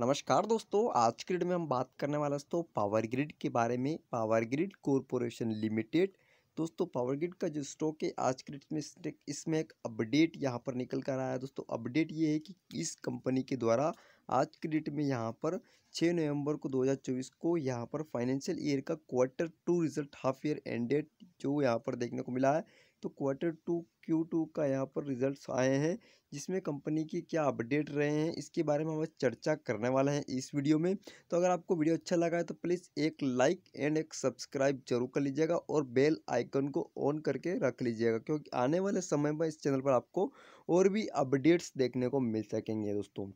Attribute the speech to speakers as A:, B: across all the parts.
A: नमस्कार दोस्तों आज की डेट में हम बात करने वाले दोस्तों पावर ग्रिड के बारे में पावर ग्रिड कॉरपोरेशन लिमिटेड दोस्तों पावर ग्रिड का जो स्टॉक है आज की डेट में इसमें एक अपडेट यहाँ पर निकल कर आया है दोस्तों अपडेट ये है कि इस कंपनी के द्वारा आज की डेट में यहाँ पर 6 नवंबर को 2024 को यहाँ पर फाइनेंशियल ईयर का quarter two result half year ended जो यहाँ पर देखने को मिला है तो क्वार्टर टू क्यू टू का यहाँ पर रिजल्ट्स आए हैं जिसमें कंपनी की क्या अपडेट रहे हैं इसके बारे में हम चर्चा करने वाले हैं इस वीडियो में तो अगर आपको वीडियो अच्छा लगा है तो प्लीज़ एक लाइक एंड एक सब्सक्राइब जरूर कर लीजिएगा और बेल आइकन को ऑन करके रख लीजिएगा क्योंकि आने वाले समय में इस चैनल पर आपको और भी अपडेट्स देखने को मिल सकेंगे दोस्तों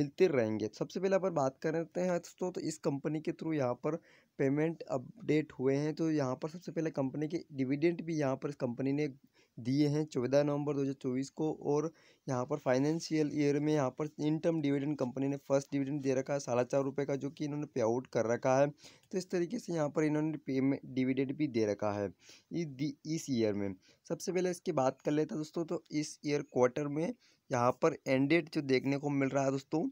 A: मिलते रहेंगे सबसे पहले अपन बात करते हैं दोस्तों तो इस कंपनी के थ्रू यहाँ पर पेमेंट अपडेट हुए हैं तो यहाँ पर सबसे पहले कंपनी के डिविडेंट भी यहाँ पर कंपनी ने दिए हैं चौदह नवंबर 2024 को और यहाँ पर फाइनेंशियल ईयर में यहाँ पर इन टर्म डिविडेंड कंपनी ने फर्स्ट डिविडेंड दे रखा है साढ़े चार रुपये का जो कि इन्होंने पे आउट कर रखा है तो इस तरीके से यहाँ पर इन्होंने पेमेंट डिविडेंड भी दे रखा है इस ईयर में सबसे पहले इसकी बात कर लेते हैं दोस्तों तो इस ईयर क्वार्टर में यहाँ पर एंडेड जो देखने को मिल रहा है दोस्तों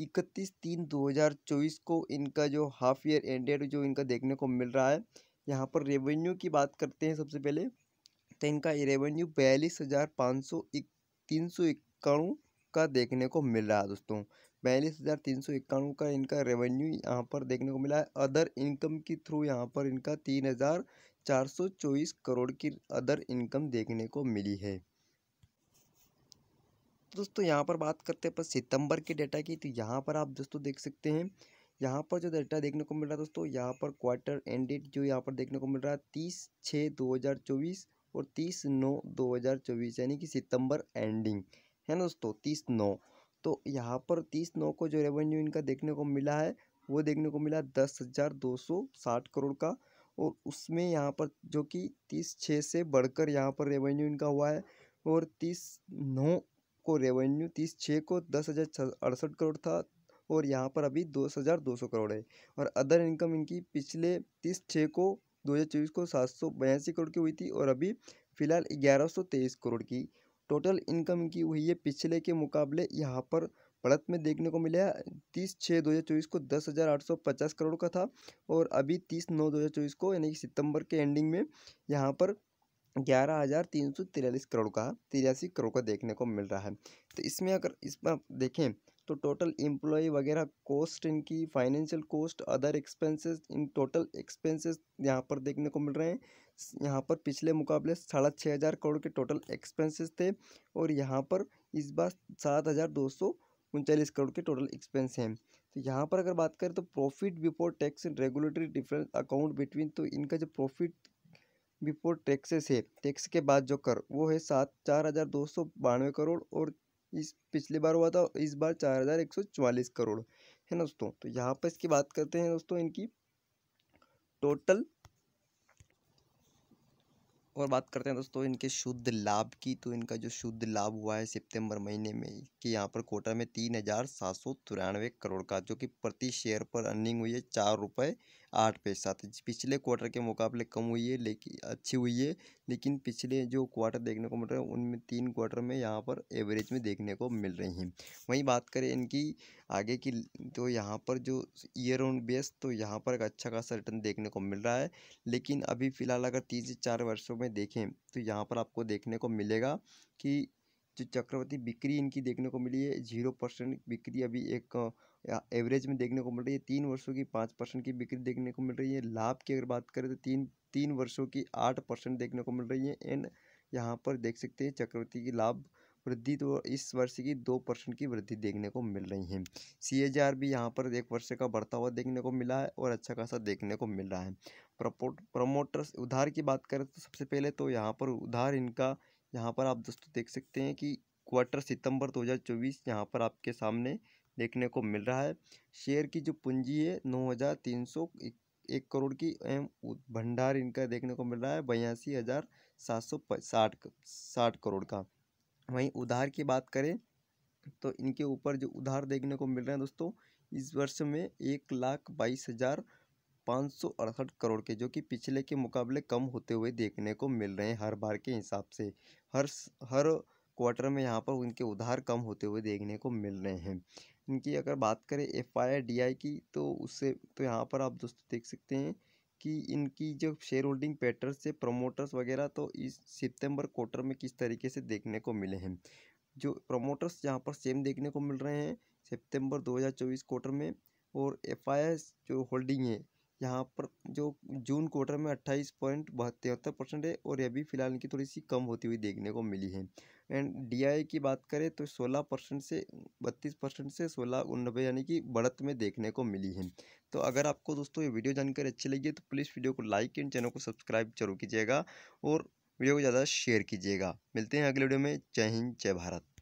A: इकतीस तीन दो हज़ार चौबीस को इनका जो हाफ ईयर एंडेड जो इनका देखने को मिल रहा है यहाँ पर रेवेन्यू की बात करते हैं सबसे पहले तो इनका रेवेन्यू बयालीस हज़ार पाँच सौ तीन सौ इक्यानवे का देखने को मिल रहा है दोस्तों बयालीस हज़ार तीन सौ इक्यानवे का इनका रेवेन्यू यहाँ पर देखने को मिला है अदर इनकम के थ्रू यहाँ पर इनका तीन हज़ार चार सौ चौबीस करोड़ की अदर इनकम देखने को मिली है दोस्तों यहाँ पर बात करते हैं पर सितंबर के डेटा की तो यहाँ पर आप दोस्तों देख सकते हैं यहाँ पर जो डेटा देखने को मिल रहा है दोस्तों यहाँ पर क्वार्टर एंडेड जो यहाँ पर देखने को मिल रहा है तीस छः दो हज़ार चौबीस और तीस नौ दो हज़ार चौबीस यानी कि सितंबर एंडिंग है ना दोस्तों तीस नौ तो यहाँ पर तीस नौ को जो रेवेन्यू इनका देखने को मिला है वो देखने को मिला दस हज़ार दो सौ साठ करोड़ का और उसमें यहाँ पर जो कि तीस छः से बढ़कर यहाँ पर रेवेन्यू इनका हुआ है और तीस नौ को रेवेन्यू तीस छः को दस हज़ार अड़सठ करोड़ था और यहाँ पर अभी दो हज़ार दो सौ करोड़ है और अदर इनकम इनकी पिछले तीस छः को 2024 को सात सौ करोड़ की हुई थी और अभी फिलहाल ग्यारह सौ तेईस करोड़ की टोटल इनकम की हुई है पिछले के मुकाबले यहाँ पर बढ़त में देखने को मिला तीस छः दो हज़ार चौबीस को दस हज़ार आठ सौ पचास करोड़ का था और अभी तीस नौ दो हज़ार चौबीस को यानी कि सितंबर के एंडिंग में यहाँ पर ग्यारह हज़ार तीन सौ तिरालीस करोड़ का तिरासी करोड़ का देखने को मिल रहा है तो इसमें अगर इस पर आप देखें तो टोटल एम्प्लॉय वगैरह कॉस्ट इनकी financial cost other expenses in total expenses यहाँ पर देखने को मिल रहे हैं यहाँ पर पिछले मुकाबले साढ़े छः हज़ार करोड़ के टोटल एक्सपेंसेस थे और यहाँ पर इस बार सात हज़ार दो सौ उनचालीस करोड़ के टोटल एक्सपेंस हैं तो यहाँ पर अगर बात करें तो profit before tax and regulatory difference account between तो इनका जो प्रॉफिट बिफोर टैक्सेस है टैक्स के बाद जो कर वो है सात चार हज़ार दो सौ बानवे करोड़ और इस पिछली बार हुआ था इस बार चार हज़ार एक सौ चवालीस करोड़ है ना दोस्तों तो यहाँ पर इसकी बात करते हैं दोस्तों इनकी टोटल और बात करते हैं दोस्तों इनके शुद्ध लाभ की तो इनका जो शुद्ध लाभ हुआ है सितंबर महीने में कि यहाँ पर कोटा में तीन हज़ार सात सौ तिरानवे करोड़ का जो कि प्रति शेयर पर अर्निंग हुई है चार रुपये आठ सात पिछले क्वार्टर के मुकाबले कम हुई है लेकिन अच्छी हुई है लेकिन पिछले जो क्वार्टर देखने को मिल रहे हैं उनमें तीन क्वार्टर में यहाँ पर एवरेज में देखने को मिल रही हैं वहीं बात करें इनकी आगे की तो यहाँ पर जो ईयर ऑन बेस तो यहाँ पर एक अच्छा खासा रिटर्न देखने को मिल रहा है लेकिन अभी फ़िलहाल अगर तीन से चार वर्षों में देखें तो यहाँ पर आपको देखने को मिलेगा कि जो चक्रवर्ती बिक्री इनकी देखने को मिली है जीरो परसेंट बिक्री अभी एक एवरेज में देखने को मिल रही है तीन वर्षों की पाँच परसेंट की बिक्री देखने को मिल रही है लाभ की अगर बात करें तो तीन तीन वर्षों की आठ परसेंट देखने को मिल रही है एंड यहाँ पर देख सकते हैं चक्रवर्ती की लाभ वृद्धि तो इस वर्ष की दो परसेंट की वृद्धि देखने को मिल रही है सी भी यहाँ पर एक वर्ष का बढ़ता हुआ देखने को मिला है और अच्छा खासा देखने को मिल रहा है प्रपोट प्रमोटर्स उधार की बात करें तो सबसे पहले तो यहाँ पर उधार इनका यहाँ पर आप दोस्तों देख सकते हैं कि क्वार्टर सितंबर 2024 यहाँ पर आपके सामने देखने को मिल रहा है शेयर की जो पूंजी है नौ हज़ार तीन सौ एक करोड़ की एम भंडार इनका देखने को मिल रहा है बयासी हज़ार सात सौ साठ साठ करोड़ का वहीं उधार की बात करें तो इनके ऊपर जो उधार देखने को मिल रहे हैं दोस्तों इस वर्ष में एक लाख बाईस हज़ार पाँच करोड़ के जो कि पिछले के मुकाबले कम होते हुए देखने को मिल रहे हैं हर बार के हिसाब से हर हर क्वार्टर में यहाँ पर उनके उधार कम होते हुए देखने को मिल रहे हैं इनकी अगर बात करें एफ आई डी आई की तो उससे तो यहाँ पर आप दोस्तों देख सकते हैं कि इनकी जो शेयर होल्डिंग पैटर्न से प्रमोटर्स वगैरह तो इस सितंबर क्वार्टर में किस तरीके से देखने को मिले हैं जो प्रमोटर्स यहाँ पर सेम देखने को मिल रहे हैं सितंबर 2024 क्वार्टर में और एफ जो होल्डिंग है यहाँ पर जो जून क्वार्टर में अट्ठाईस पॉइंट तिहत्तर परसेंट है और यह भी फिलहाल इनकी थोड़ी सी कम होती हुई देखने को मिली है एंड डीआई की बात करें तो सोलह परसेंट से बत्तीस परसेंट से सोलह उन्नबे यानी कि बढ़त में देखने को मिली है तो अगर आपको दोस्तों ये वीडियो जानकारी अच्छी लगी तो प्लीज़ वीडियो को लाइक एंड चैनल को सब्सक्राइब जरूर कीजिएगा और वीडियो को ज़्यादा शेयर कीजिएगा मिलते हैं अगले वीडियो में जय हिंद जय भारत